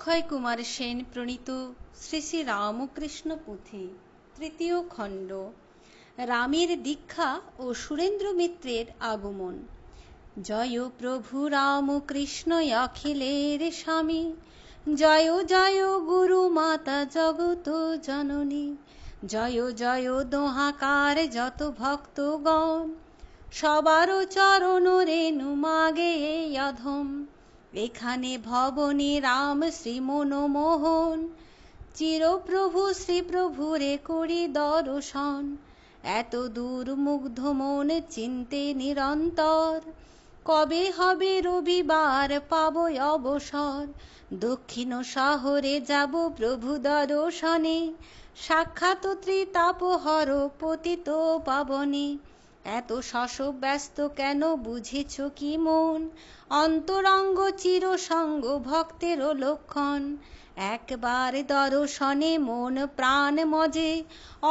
অক্ষয় কুমার সেন প্রণীত শ্রী শ্রী রামকৃষ্ণ পুঁথি তৃতীয় খণ্ড রামের দীক্ষা ও সুরেন্দ্র মিত্রের আগমন জয় প্রভু রামকৃষ্ণ অখিলের স্বামী জয় জয় গুরু মাতা জগত জননী জয় জয় দোহাকার যত ভক্ত গণ সবারও চরণ রেণু মাগে অধম এখানে ভবনে রাম শ্রী মনোমোহন চিরপ্রভু শ্রীপ্রভু রে করি দর্শন এত দূর মুগ্ধ মন চিনতে নিরন্তর কবে হবে রবিবার পাব অবসর দক্ষিণ শহরে যাব প্রভু দর্শনে সাক্ষাৎ ত্রিতাপহর পতিত পাবনে এত ব্যস্ত কেন বুঝেছ কি মন অন্তরঙ্গ চিরসঙ্গ ভক্তেরও লক্ষণ একবার দর্শনে মন প্রাণ মজে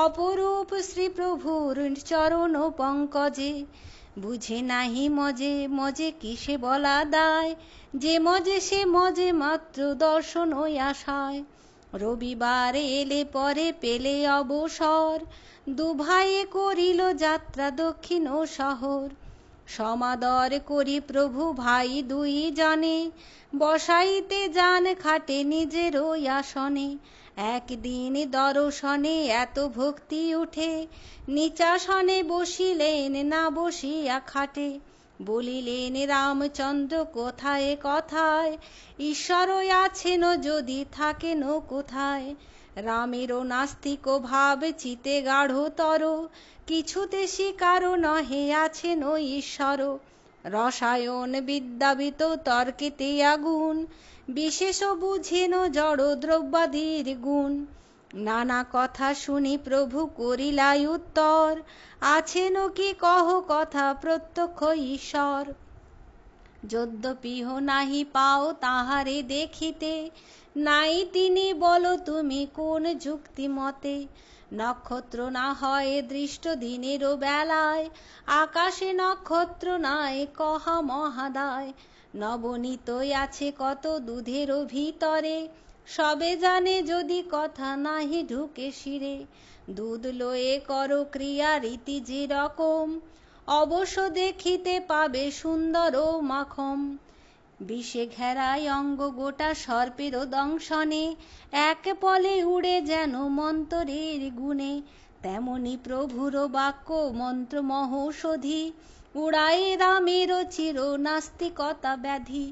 অপরূপ শ্রীপ্রভুর চরণ পঙ্কজে বুঝে নাহি মজে মজে কিসে বলা দায় যে মজে সে মজে মাত্র দর্শন ওই আশায় রবিবার এলে পরে পেলে অবসর দুভাইয়ে করিল যাত্রা দক্ষিণ ও শহর সমাদর করি প্রভু ভাই দুই জনে বসাইতে যান খাটে নিজের ওই আসনে একদিন দর্শনে এত ভক্তি উঠে নিচাসনে বসিলেন না বসিয়া খাটে বলিলেন রামচন্দ্র কোথায় কথায় ঈশ্বরই আছেন যদি থাকেন কোথায় রামেরও নাস্তিক ভাব চিতে গাঢ়তর কিছুতে শিকার নহে আছেন ঈশ্বর রসায়ন বিদ্যাবিত তর্কিতে আগুন বিশেষ বুঝেন জড় দ্রব্যাদির গুণ নানা কথা শুনি প্রভু করিলাই উত্তর আছে কি কহ কথা প্রত্যক্ষ ঈশ্বর যদ্যপিহ নাহি পাও তাহারে দেখিতে নাই তিনি বলো তুমি কোন যুক্তি মতে নক্ষত্র না হয় দৃষ্ট দিনেরও বেলায় আকাশে নক্ষত্র নাই কহা মহাদায় নবনীতই আছে কত দুধেরও ভিতরে সবে জানে যদি কথা নাহি ঢুকে শিরে দুধ লয়ে কর ক্রিয়া রীতি যেরকম অবশ্য দেখিতে পাবে সুন্দর ও মাখম বিষে ঘেরায় অঙ্গ গোটা সর্পের দংশনে এক পলে উড়ে যেন মন্তরের গুণে তেমনি প্রভুর বাক্য মন্ত্র মহৌষধি উড়ায় রামের চির নাস্তিকতা ব্যাধি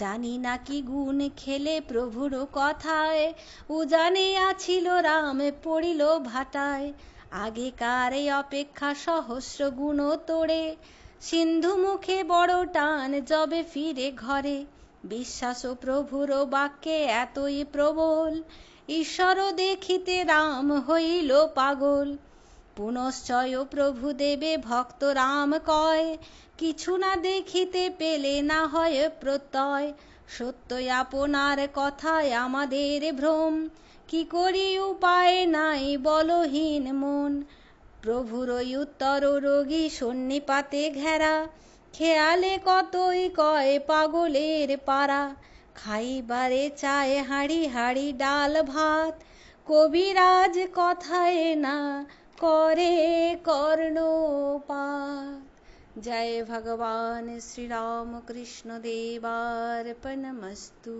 জানি না কি গুণ খেলে প্রভুর কথায় উজানে আছিল রাম পড়িল ভাটায় আগেকার অপেক্ষা সহস্র গুণ তোড়ে সিন্ধু মুখে বড় টান জবে ফিরে ঘরে বিশ্বাস প্রভুর বাক্যে এতই প্রবল ঈশ্বর দেখিতে রাম হইল পাগল পুনশ্চয় প্রভু দেবে ভক্ত রাম কয় কিছু না দেখিতে পেলে না হয় প্রত্যয় সত্য আপনার কথায় আমাদের ভ্রম কি করি উপায় নাই বলহীন মন প্রভুরই উত্তর রোগী সন্নিপাতে ঘেরা খেয়ালে কতই কয় পাগলের পাড়া খাইবারে চায় হাড়ি হাড়ি ডাল ভাত কবিরাজ কথায় না कोरे कौर्णोपात जय भगवान श्री राम कृष्ण देवार्पणमस्तु